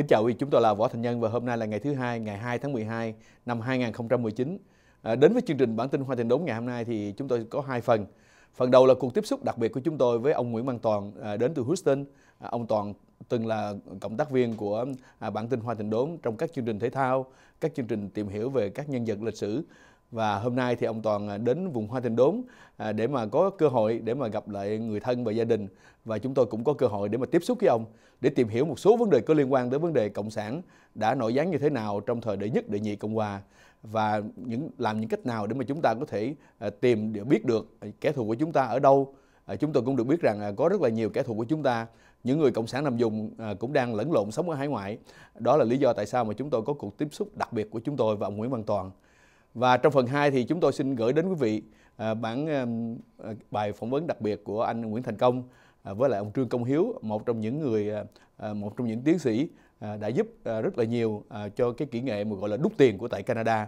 Kính chào quý vị, chúng tôi là Võ Thành Nhân và hôm nay là ngày thứ hai, ngày 2 tháng 12 năm 2019. À, đến với chương trình bản tin Hoa Thành Đốn ngày hôm nay thì chúng tôi có hai phần. Phần đầu là cuộc tiếp xúc đặc biệt của chúng tôi với ông Nguyễn Văn Toàn à, đến từ Houston. À, ông Toàn từng là cộng tác viên của à, bản tin Hoa Thành Đốn trong các chương trình thể thao, các chương trình tìm hiểu về các nhân vật lịch sử và hôm nay thì ông Toàn à, đến vùng Hoa Tình Đốn à, để mà có cơ hội để mà gặp lại người thân và gia đình và chúng tôi cũng có cơ hội để mà tiếp xúc với ông để tìm hiểu một số vấn đề có liên quan đến vấn đề cộng sản đã nổi gián như thế nào trong thời đệ nhất đệ nhị cộng hòa và những làm những cách nào để mà chúng ta có thể à, tìm để biết được kẻ thù của chúng ta ở đâu chúng tôi cũng được biết rằng có rất là nhiều kẻ thù của chúng ta những người cộng sản nằm dùng cũng đang lẫn lộn sống ở hải ngoại đó là lý do tại sao mà chúng tôi có cuộc tiếp xúc đặc biệt của chúng tôi và ông Nguyễn Văn Toàn và trong phần 2 thì chúng tôi xin gửi đến quý vị à, bản à, bài phỏng vấn đặc biệt của anh Nguyễn Thành Công à, với lại ông Trương Công Hiếu, một trong những người một trong những tiến sĩ đã giúp rất là nhiều cho cái kỹ nghệ mà gọi là đúc tiền của tại Canada.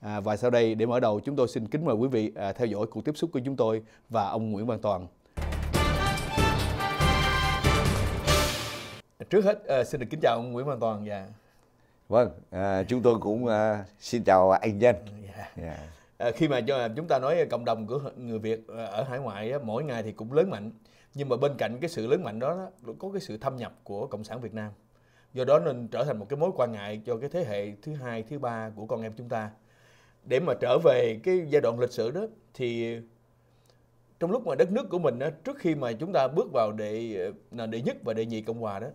và sau đây để mở đầu chúng tôi xin kính mời quý vị theo dõi cuộc tiếp xúc của chúng tôi và ông Nguyễn Văn Toàn. Trước hết xin được kính chào ông Nguyễn Văn Toàn và dạ vâng à, chúng tôi cũng à, xin chào anh nhân yeah. Dạ. Yeah. Dạ. À, khi mà chúng ta nói cộng đồng của người việt à, ở hải ngoại á, mỗi ngày thì cũng lớn mạnh nhưng mà bên cạnh cái sự lớn mạnh đó, đó có cái sự thâm nhập của cộng sản việt nam do đó nên trở thành một cái mối quan ngại cho cái thế hệ thứ hai thứ ba của con em chúng ta để mà trở về cái giai đoạn lịch sử đó thì trong lúc mà đất nước của mình đó, trước khi mà chúng ta bước vào đệ à, đệ nhất và đệ nhị cộng hòa đó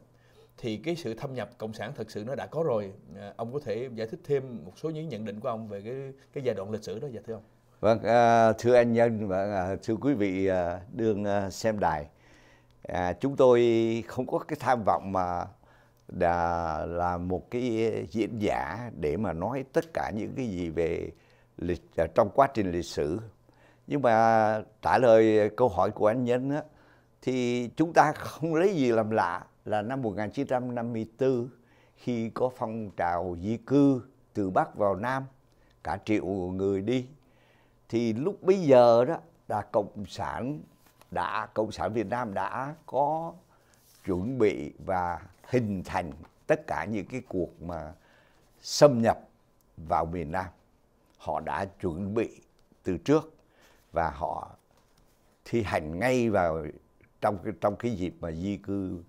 thì cái sự thâm nhập cộng sản thực sự nó đã có rồi à, ông có thể giải thích thêm một số những nhận định của ông về cái cái giai đoạn lịch sử đó dạ thưa ông vâng à, thưa anh nhân và vâng, thưa quý vị à, đương xem đài chúng tôi không có cái tham vọng mà đã là một cái diễn giả để mà nói tất cả những cái gì về lịch trong quá trình lịch sử nhưng mà trả lời câu hỏi của anh nhân á, thì chúng ta không lấy gì làm lạ là năm 1954 khi có phong trào di cư từ Bắc vào Nam, cả triệu người đi. Thì lúc bây giờ đó là Cộng sản đã Cộng sản Việt Nam đã có chuẩn bị và hình thành tất cả những cái cuộc mà xâm nhập vào miền Nam. Họ đã chuẩn bị từ trước và họ thi hành ngay vào trong cái trong cái dịp mà di cư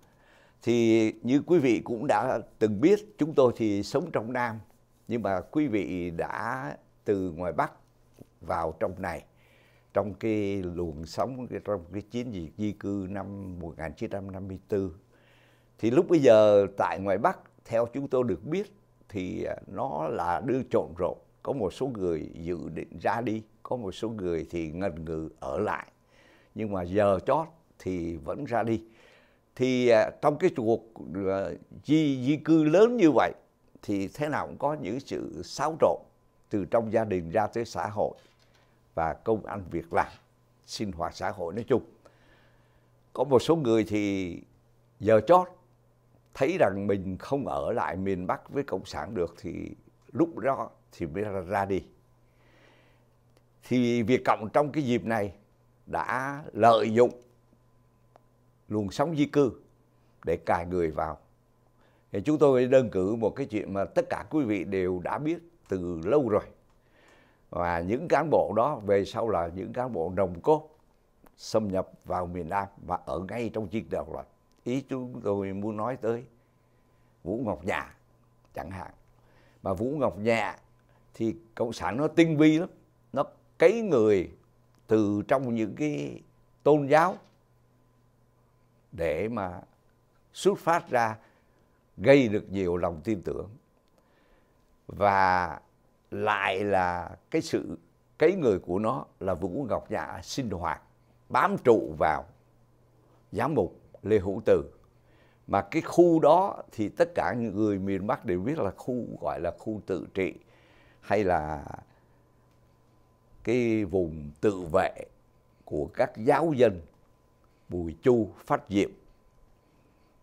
thì như quý vị cũng đã từng biết chúng tôi thì sống trong Nam nhưng mà quý vị đã từ ngoài Bắc vào trong này trong cái luồng sóng trong cái chiến dịch di cư năm 1954 thì lúc bây giờ tại ngoài Bắc theo chúng tôi được biết thì à, nó là đưa trộn rộn có một số người dự định ra đi có một số người thì ngần ngừ ở lại nhưng mà giờ chót thì vẫn ra đi thì à, trong cái cuộc à, di di cư lớn như vậy thì thế nào cũng có những sự xáo trộn từ trong gia đình ra tới xã hội và công ăn việc làm sinh hoạt xã hội nói chung có một số người thì giờ chót thấy rằng mình không ở lại miền Bắc với cộng sản được thì lúc đó thì mới ra, ra đi thì Việt cộng trong cái dịp này đã lợi dụng luồng sóng di cư để cài người vào. Thì chúng tôi đơn cử một cái chuyện mà tất cả quý vị đều đã biết từ lâu rồi. Và những cán bộ đó về sau là những cán bộ nồng cốt xâm nhập vào miền Nam và ở ngay trong chiến đầu rồi. Ý chúng tôi muốn nói tới Vũ Ngọc Nhà chẳng hạn. Mà Vũ Ngọc Nhà thì Cộng sản nó tinh vi lắm. Nó cấy người từ trong những cái tôn giáo để mà xuất phát ra gây được nhiều lòng tin tưởng và lại là cái sự cái người của nó là Vũ Ngọc Nhã sinh hoạt bám trụ vào giám mục Lê Hữu Từ mà cái khu đó thì tất cả người miền Bắc đều biết là khu gọi là khu tự trị hay là cái vùng tự vệ của các giáo dân Bùi Chu Phát Diệm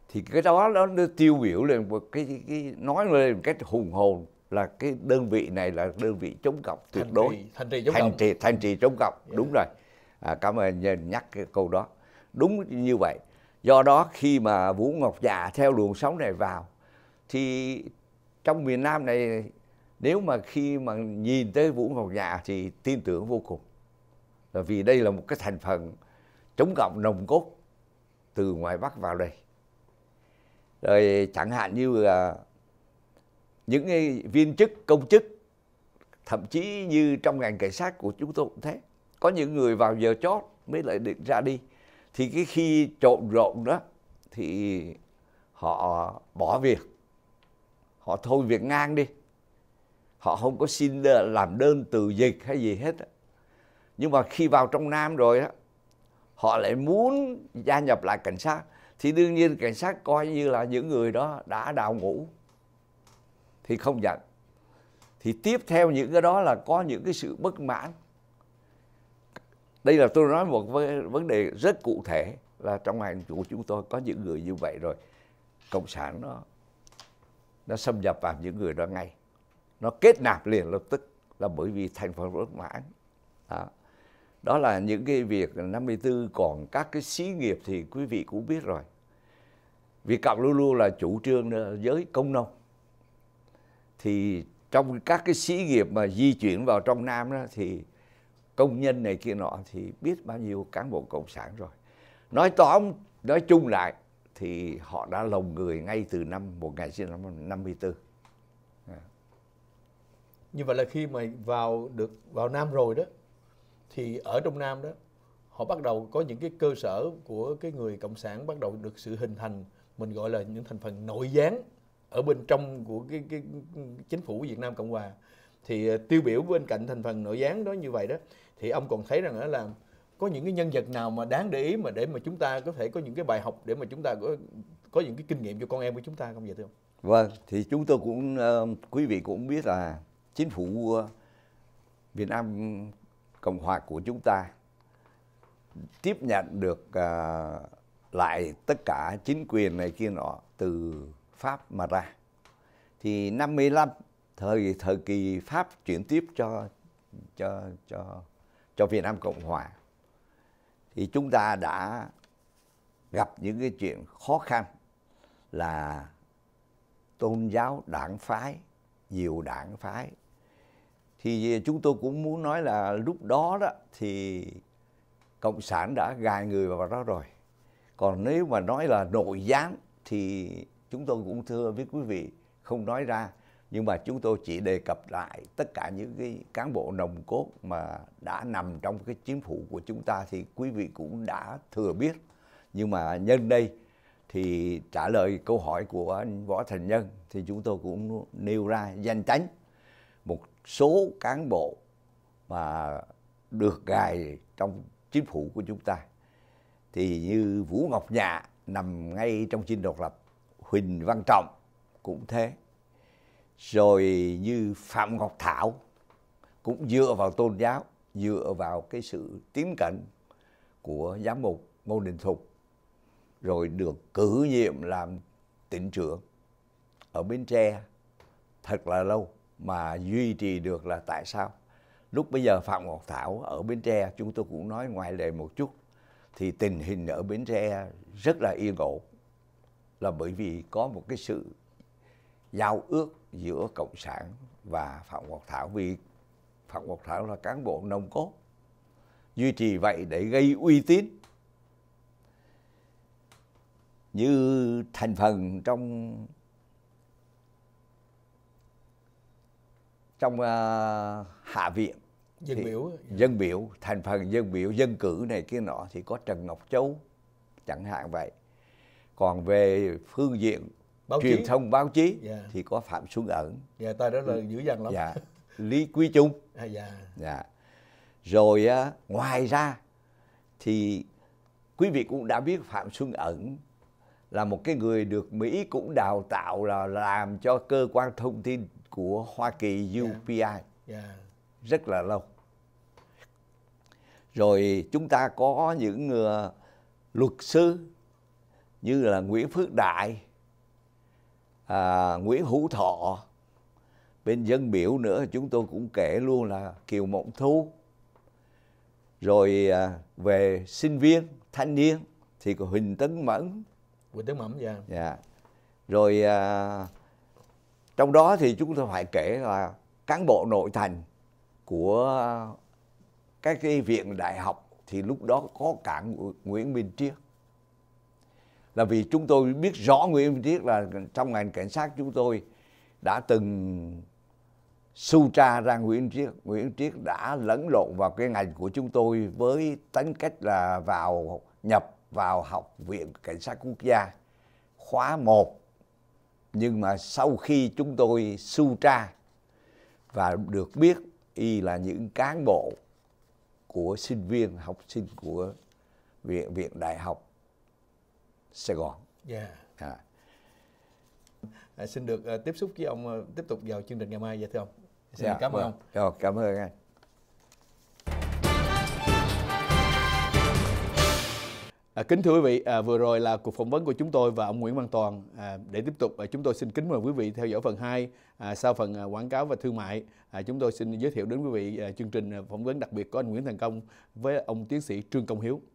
thì cái đó nó, tiêu biểu lên một cái, cái, cái nói lên một cách hùng hồn là cái đơn vị này là đơn vị chống cộng tuyệt đối thành trì chống thành cộng. thành trì chống cộng yeah. Dạ. đúng rồi à, cảm ơn nhân nhắc cái câu đó đúng như vậy do đó khi mà vũ ngọc dạ theo luồng sóng này vào thì trong miền nam này nếu mà khi mà nhìn tới vũ ngọc dạ thì tin tưởng vô cùng là vì đây là một cái thành phần chống cộng nồng cốt từ ngoài Bắc vào đây. Rồi chẳng hạn như là những viên chức, công chức, thậm chí như trong ngành cảnh sát của chúng tôi cũng thế. Có những người vào giờ chót mới lại định ra đi. Thì cái khi trộn rộn đó thì họ bỏ việc. Họ thôi việc ngang đi. Họ không có xin làm đơn từ dịch hay gì hết. Nhưng mà khi vào trong Nam rồi đó họ lại muốn gia nhập lại cảnh sát thì đương nhiên cảnh sát coi như là những người đó đã đào ngũ thì không nhận thì tiếp theo những cái đó là có những cái sự bất mãn đây là tôi nói một vấn đề rất cụ thể là trong hàng của chúng tôi có những người như vậy rồi cộng sản nó nó xâm nhập vào những người đó ngay nó kết nạp liền lập tức là bởi vì thành phần bất mãn đó đó là những cái việc 54 còn các cái xí nghiệp thì quý vị cũng biết rồi vì luôn luôn là chủ trương ờ, giới công nông thì trong các cái xí nghiệp mà di chuyển vào trong Nam đó thì công nhân này kia nọ thì biết bao nhiêu cán bộ cộng sản rồi nói tóm nói chung lại thì họ đã lồng người ngay từ năm 1954 như vậy là khi mà vào được vào Nam rồi đó thì ở trong Nam đó họ bắt đầu có những cái cơ sở của cái người cộng sản bắt đầu được sự hình thành mình gọi là những thành phần nội gián ở bên trong của cái, cái chính phủ Việt Nam Cộng hòa thì ờ, tiêu biểu bên cạnh thành phần nội gián đó như vậy đó thì ông còn thấy rằng đó là có những cái nhân vật nào mà đáng để ý mà để mà chúng ta có thể có những cái bài học để mà chúng ta có có những cái kinh nghiệm cho con em của chúng ta không vậy thưa ông? Vâng, thì chúng tôi cũng ờ, quý vị cũng biết là chính phủ ờ, Việt Nam Cộng hòa của chúng ta tiếp nhận được uh, lại tất cả chính quyền này kia nọ từ Pháp mà ra. Thì năm 55 thời thời kỳ Pháp chuyển tiếp cho cho cho cho Việt Nam Cộng hòa thì chúng ta đã gặp những cái chuyện khó khăn là tôn giáo đảng phái nhiều đảng phái thì chúng tôi cũng muốn nói là lúc đó đó thì cộng sản đã gài người vào đó rồi còn nếu mà nói là nội gián thì chúng tôi cũng thưa với quý vị không nói ra nhưng mà chúng tôi chỉ đề cập lại tất cả những cái cán bộ nồng cốt mà đã nằm trong cái chính phủ của chúng ta thì quý vị cũng đã thừa biết nhưng mà nhân đây thì trả lời câu hỏi của anh võ thành nhân thì chúng tôi cũng nêu ra danh tránh một số cán bộ mà được gài trong chính phủ của chúng ta thì như Vũ Ngọc Nhạ nằm ngay trong chinh độc lập, Huỳnh Văn Trọng cũng thế. Rồi như Phạm Ngọc Thảo cũng dựa vào tôn giáo, dựa vào cái sự tiến cận của giám mục Ngô Đình Thục rồi được cử nhiệm làm tỉnh trưởng ở Bến Tre thật là lâu mà duy trì được là tại sao lúc bây giờ phạm ngọc thảo ở bến tre chúng tôi cũng nói ngoài lệ một chút thì tình hình ở bến tre rất là yên ổn là bởi vì có một cái sự giao ước giữa cộng sản và phạm ngọc thảo vì phạm ngọc thảo là cán bộ nông cốt duy trì vậy để gây uy tín như thành phần trong trong uh, hạ viện dân thì biểu dạ. dân biểu thành phần dân biểu dân cử này kia nọ thì có Trần Ngọc Châu chẳng hạn vậy còn về phương diện báo truyền chí. thông báo chí yeah. Dạ. thì có Phạm Xuân Ẩn dạ yeah, đó là dữ dằn lắm dạ. Lý Quý Trung à, dạ. dạ rồi uh, ngoài ra thì quý vị cũng đã biết Phạm Xuân Ẩn là một cái người được Mỹ cũng đào tạo là làm cho cơ quan thông tin của Hoa Kỳ UPI yeah. Yeah. rất là lâu. Rồi chúng ta có những uh, luật sư như là Nguyễn Phước Đại, à, Nguyễn Hữu Thọ, bên dân biểu nữa chúng tôi cũng kể luôn là Kiều Mộng Thu. Rồi à, về sinh viên, thanh niên thì có Huỳnh Tấn Mẫn, quỳnh nước mắm dạ dạ rồi à, trong đó thì chúng tôi phải kể là cán bộ nội thành của các cái viện đại học thì lúc đó có cả Nguyễn Minh Triết là vì chúng tôi biết rõ Nguyễn Minh Triết là trong ngành cảnh sát chúng tôi đã từng su tra ra Nguyễn Triết Nguyễn Triết đã lẫn lộn vào cái ngành của chúng tôi với tính cách là vào nhập vào học viện cảnh sát quốc gia khóa 1 nhưng mà sau khi chúng tôi su tra và được biết y là những cán bộ của sinh viên học sinh của viện viện đại học Sài Gòn. Yeah. Dạ. À. À, xin được uh, tiếp xúc với ông uh, tiếp tục vào chương trình ngày mai vậy dạ thưa ông. Xin yeah, dạ, cảm ơn vâng. ông. Rồi, cảm ơn anh. À, kính thưa quý vị, à, vừa rồi là cuộc phỏng vấn của chúng tôi và ông Nguyễn Văn Toàn. À, để tiếp tục, à, chúng tôi xin kính mời quý vị theo dõi phần 2 à, sau phần à, quảng cáo và thương mại. À, chúng tôi xin giới thiệu đến quý vị à, chương trình à, phỏng vấn đặc biệt của anh Nguyễn Thành Công với ông tiến sĩ Trương Công Hiếu.